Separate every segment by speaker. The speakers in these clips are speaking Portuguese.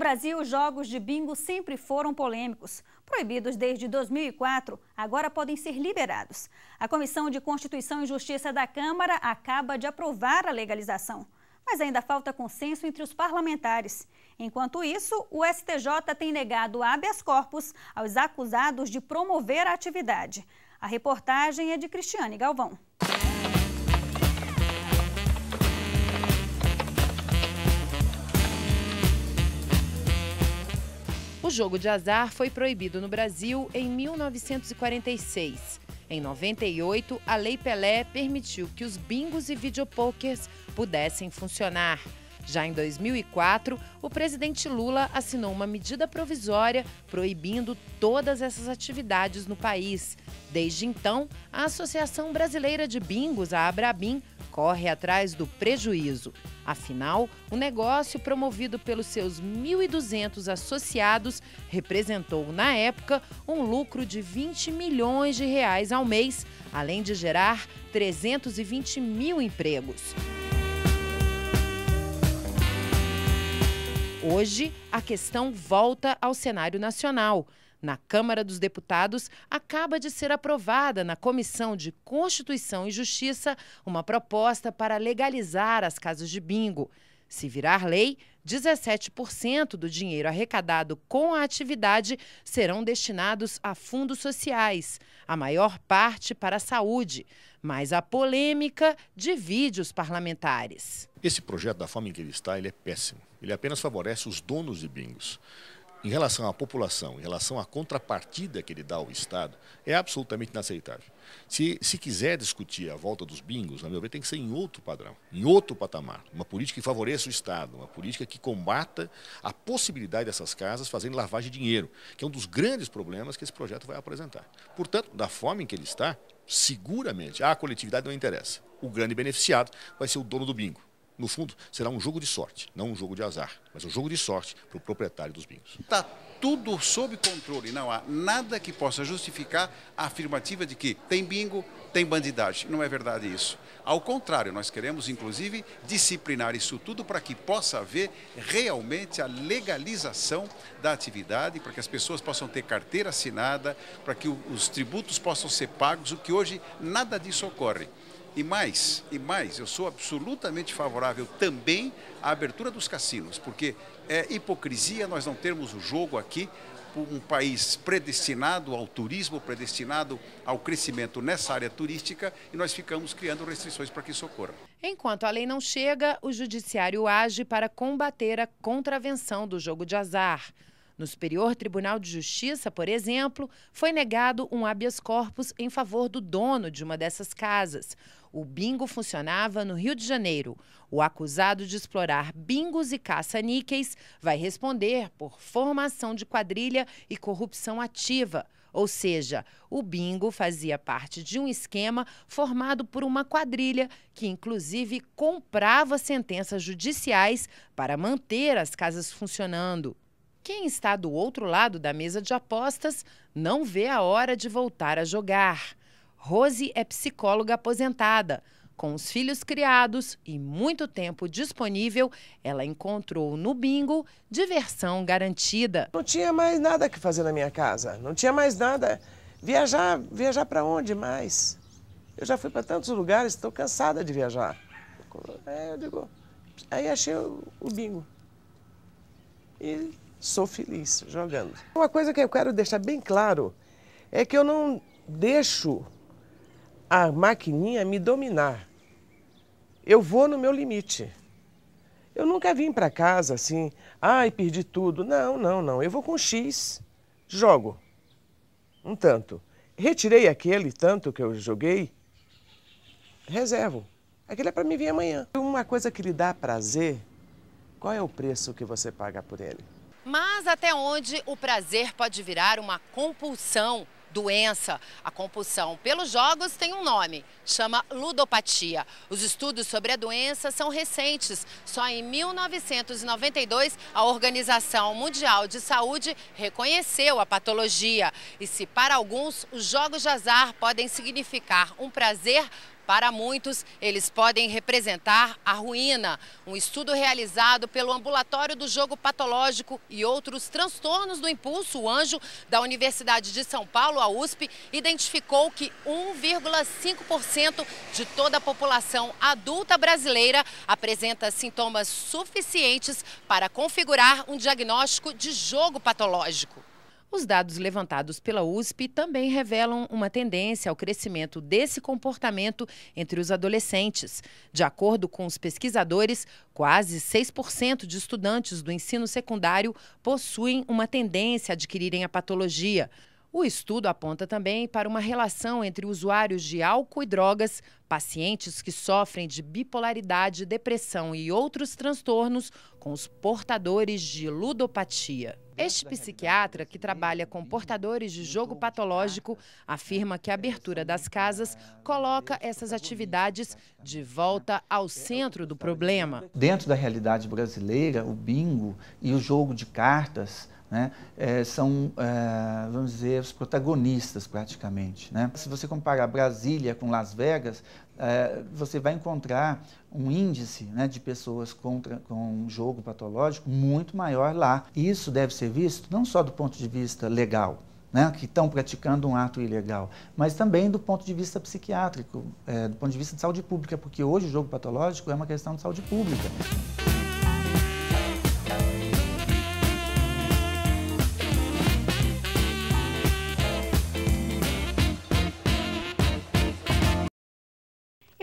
Speaker 1: Brasil, os jogos de bingo sempre foram polêmicos. Proibidos desde 2004, agora podem ser liberados. A Comissão de Constituição e Justiça da Câmara acaba de aprovar a legalização. Mas ainda falta consenso entre os parlamentares. Enquanto isso, o STJ tem negado habeas corpus aos acusados de promover a atividade. A reportagem é de Cristiane Galvão.
Speaker 2: O jogo de azar foi proibido no Brasil em 1946. Em 98, a Lei Pelé permitiu que os bingos e videopokers pudessem funcionar. Já em 2004, o presidente Lula assinou uma medida provisória proibindo todas essas atividades no país. Desde então, a Associação Brasileira de Bingos, a Abrabim, corre atrás do prejuízo. Afinal, o negócio promovido pelos seus 1.200 associados representou, na época, um lucro de 20 milhões de reais ao mês, além de gerar 320 mil empregos. Hoje, a questão volta ao cenário nacional. Na Câmara dos Deputados, acaba de ser aprovada na Comissão de Constituição e Justiça uma proposta para legalizar as casas de bingo. Se virar lei, 17% do dinheiro arrecadado com a atividade serão destinados a fundos sociais, a maior parte para a saúde. Mas a polêmica divide os parlamentares.
Speaker 3: Esse projeto, da forma em que ele está, ele é péssimo ele apenas favorece os donos de bingos. Em relação à população, em relação à contrapartida que ele dá ao Estado, é absolutamente inaceitável. Se, se quiser discutir a volta dos bingos, na meu ver, tem que ser em outro padrão, em outro patamar. Uma política que favoreça o Estado, uma política que combata a possibilidade dessas casas fazendo lavagem de dinheiro, que é um dos grandes problemas que esse projeto vai apresentar. Portanto, da forma em que ele está, seguramente, a coletividade não interessa. O grande beneficiado vai ser o dono do bingo no fundo, será um jogo de sorte, não um jogo de azar, mas um jogo de sorte para o proprietário dos bingos. Está tudo sob controle, não há nada que possa justificar a afirmativa de que tem bingo, tem bandidagem. Não é verdade isso. Ao contrário, nós queremos, inclusive, disciplinar isso tudo para que possa haver realmente a legalização da atividade, para que as pessoas possam ter carteira assinada, para que os tributos possam ser pagos, o que hoje nada disso ocorre. E mais, e mais, eu sou absolutamente favorável também à abertura dos cassinos, porque é hipocrisia nós não termos o jogo aqui um país predestinado ao turismo, predestinado ao crescimento nessa área turística e nós ficamos criando restrições para que isso ocorra.
Speaker 2: Enquanto a lei não chega, o judiciário age para combater a contravenção do jogo de azar. No Superior Tribunal de Justiça, por exemplo, foi negado um habeas corpus em favor do dono de uma dessas casas. O bingo funcionava no Rio de Janeiro. O acusado de explorar bingos e caça-níqueis vai responder por formação de quadrilha e corrupção ativa. Ou seja, o bingo fazia parte de um esquema formado por uma quadrilha que, inclusive, comprava sentenças judiciais para manter as casas funcionando. Quem está do outro lado da mesa de apostas não vê a hora de voltar a jogar. Rose é psicóloga aposentada. Com os filhos criados e muito tempo disponível, ela encontrou no bingo diversão garantida. Não tinha mais nada que fazer na minha casa, não tinha mais nada. Viajar, viajar para onde mais? Eu já fui para tantos lugares, estou cansada de viajar. É, eu digo, aí achei o, o bingo. E sou feliz jogando. Uma coisa que eu quero deixar bem claro é que eu não deixo a maquininha me dominar. Eu vou no meu limite. Eu nunca vim para casa assim, ai, perdi tudo. Não, não, não. Eu vou com X, jogo um tanto. Retirei aquele tanto que eu joguei, reservo. Aquele é para mim vir amanhã. Uma coisa que lhe dá prazer, qual é o preço que você paga por ele? Mas até onde o prazer pode virar uma compulsão? doença. A compulsão pelos jogos tem um nome, chama ludopatia. Os estudos sobre a doença são recentes. Só em 1992, a Organização Mundial de Saúde reconheceu a patologia. E se para alguns os jogos de azar podem significar um prazer, para muitos, eles podem representar a ruína. Um estudo realizado pelo Ambulatório do Jogo Patológico e outros transtornos do impulso, o Anjo, da Universidade de São Paulo, a USP, identificou que 1,5% de toda a população adulta brasileira apresenta sintomas suficientes para configurar um diagnóstico de jogo patológico. Os dados levantados pela USP também revelam uma tendência ao crescimento desse comportamento entre os adolescentes. De acordo com os pesquisadores, quase 6% de estudantes do ensino secundário possuem uma tendência a adquirirem a patologia. O estudo aponta também para uma relação entre usuários de álcool e drogas, pacientes que sofrem de bipolaridade, depressão e outros transtornos, com os portadores de ludopatia. Este psiquiatra, que trabalha com portadores de jogo patológico, afirma que a abertura das casas coloca essas atividades de volta ao centro do problema.
Speaker 1: Dentro da realidade brasileira, o bingo e o jogo de cartas né? É, são, é, vamos dizer, os protagonistas praticamente. Né? Se você comparar Brasília com Las Vegas, é, você vai encontrar um índice né, de pessoas contra, com um jogo patológico muito maior lá. Isso deve ser visto não só do ponto de vista legal, né, que estão praticando um ato ilegal, mas também do ponto de vista psiquiátrico, é, do ponto de vista de saúde pública, porque hoje o jogo patológico é uma questão de saúde pública.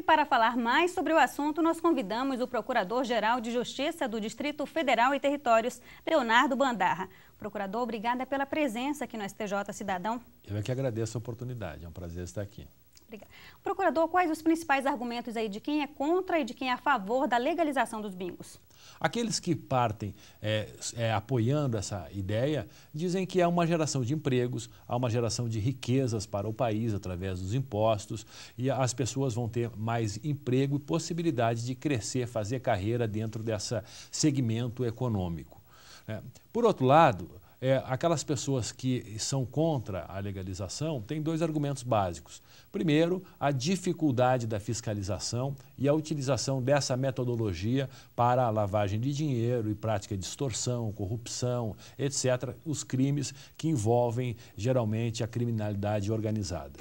Speaker 1: para falar mais sobre o assunto, nós convidamos o Procurador-Geral de Justiça do Distrito Federal e Territórios, Leonardo Bandarra. Procurador, obrigada pela presença aqui no STJ Cidadão.
Speaker 3: Eu é que agradeço a oportunidade, é um prazer estar aqui.
Speaker 1: Obrigada. Procurador, quais os principais argumentos aí de quem é contra e de quem é a favor da legalização dos bingos?
Speaker 3: Aqueles que partem é, é, apoiando essa ideia dizem que há uma geração de empregos, há uma geração de riquezas para o país através dos impostos e as pessoas vão ter mais emprego e possibilidade de crescer, fazer carreira dentro desse segmento econômico. Né? Por outro lado, é, aquelas pessoas que são contra a legalização têm dois argumentos básicos. Primeiro, a dificuldade da fiscalização e a utilização dessa metodologia para a lavagem de dinheiro e prática de extorsão, corrupção, etc., os crimes que envolvem geralmente a criminalidade organizada.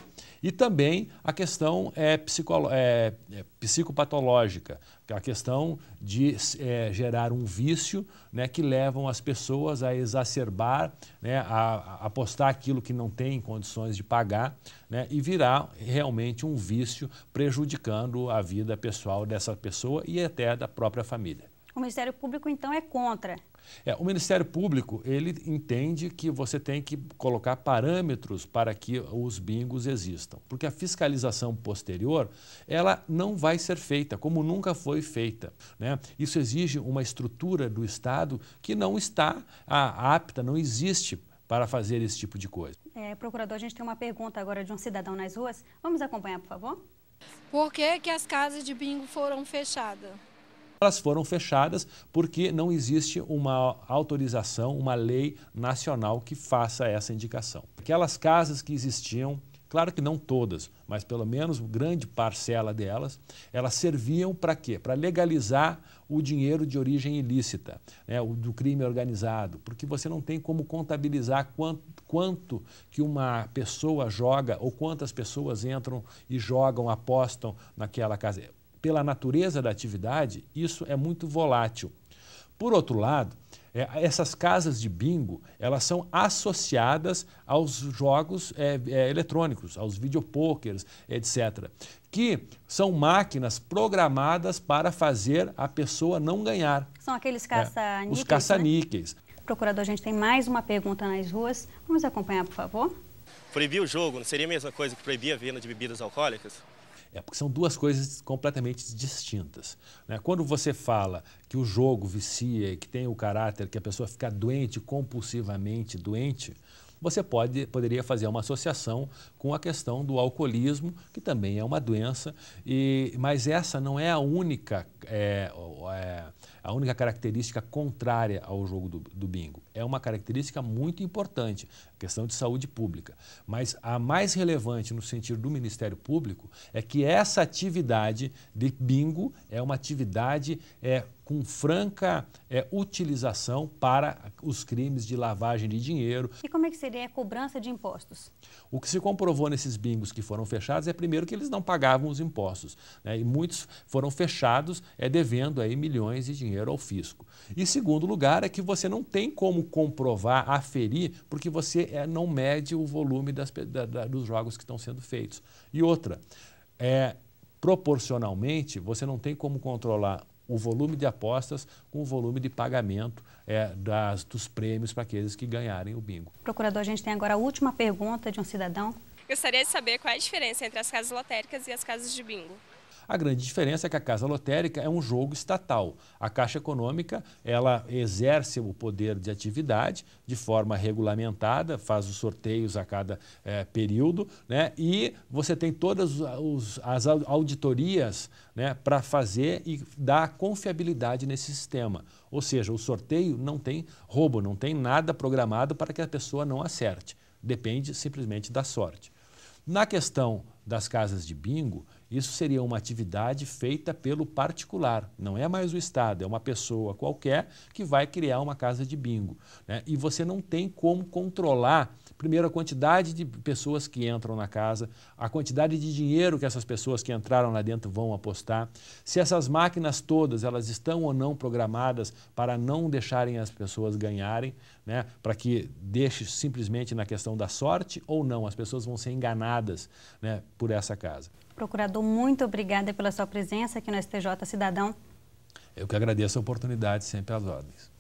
Speaker 3: E também a questão é, é, é psicopatológica, a questão de é, gerar um vício né, que levam as pessoas a exacerbar, né, a, a apostar aquilo que não tem condições de pagar né, e virar realmente um vício prejudicando a vida pessoal dessa pessoa e até da própria família.
Speaker 1: O Ministério Público, então, é contra
Speaker 3: é, o Ministério Público ele entende que você tem que colocar parâmetros para que os bingos existam, porque a fiscalização posterior ela não vai ser feita como nunca foi feita. Né? Isso exige uma estrutura do Estado que não está a, apta, não existe para fazer esse tipo de coisa.
Speaker 1: É, procurador, a gente tem uma pergunta agora de um cidadão nas ruas. Vamos acompanhar, por favor? Por que, que as casas de bingo foram fechadas?
Speaker 3: elas foram fechadas porque não existe uma autorização, uma lei nacional que faça essa indicação. Aquelas casas que existiam, claro que não todas, mas pelo menos grande parcela delas, elas serviam para quê? Para legalizar o dinheiro de origem ilícita, né, do crime organizado, porque você não tem como contabilizar quanto, quanto que uma pessoa joga ou quantas pessoas entram e jogam, apostam naquela casa pela natureza da atividade, isso é muito volátil. Por outro lado, é, essas casas de bingo elas são associadas aos jogos é, é, eletrônicos, aos videopokers, etc., que são máquinas programadas para fazer a pessoa não ganhar.
Speaker 1: São aqueles é, caça-níqueis. É, os né?
Speaker 3: caça-níqueis. Né?
Speaker 1: Procurador, a gente tem mais uma pergunta nas ruas. Vamos acompanhar, por favor.
Speaker 3: Proibir o jogo não seria
Speaker 1: a mesma coisa que proibir a venda de bebidas alcoólicas?
Speaker 3: É porque são duas coisas completamente distintas. Né? Quando você fala que o jogo vicia e que tem o caráter que a pessoa fica doente, compulsivamente doente, você pode, poderia fazer uma associação com a questão do alcoolismo, que também é uma doença, e, mas essa não é a única é, é, a única característica contrária ao jogo do, do bingo. É uma característica muito importante, questão de saúde pública. Mas a mais relevante no sentido do Ministério Público é que essa atividade de bingo é uma atividade é, com franca é, utilização para os crimes de lavagem de dinheiro.
Speaker 1: E como é que seria a cobrança de impostos?
Speaker 3: O que se comprovou nesses bingos que foram fechados é, primeiro, que eles não pagavam os impostos. Né? E muitos foram fechados é, devendo aí milhões de dinheiro dinheiro ao fisco. E segundo lugar é que você não tem como comprovar, aferir, porque você é, não mede o volume das, da, da, dos jogos que estão sendo feitos. E outra, é, proporcionalmente, você não tem como controlar o volume de apostas com o volume de pagamento é, das, dos prêmios para aqueles que ganharem o bingo.
Speaker 1: Procurador, a gente tem agora a última pergunta de um cidadão. Gostaria de saber qual é a diferença entre as casas lotéricas e as casas de bingo.
Speaker 3: A grande diferença é que a Casa Lotérica é um jogo estatal. A Caixa Econômica, ela exerce o poder de atividade de forma regulamentada, faz os sorteios a cada é, período, né? E você tem todas os, as auditorias né, para fazer e dar confiabilidade nesse sistema. Ou seja, o sorteio não tem roubo, não tem nada programado para que a pessoa não acerte. Depende simplesmente da sorte. Na questão das casas de bingo, isso seria uma atividade feita pelo particular, não é mais o Estado, é uma pessoa qualquer que vai criar uma casa de bingo. Né? E você não tem como controlar, primeiro, a quantidade de pessoas que entram na casa, a quantidade de dinheiro que essas pessoas que entraram lá dentro vão apostar, se essas máquinas todas elas estão ou não programadas para não deixarem as pessoas ganharem, né? para que deixe simplesmente na questão da sorte ou não, as pessoas vão ser enganadas. Né? por essa casa.
Speaker 1: Procurador, muito obrigada pela sua presença aqui no STJ Cidadão.
Speaker 3: Eu que agradeço a oportunidade, sempre às ordens.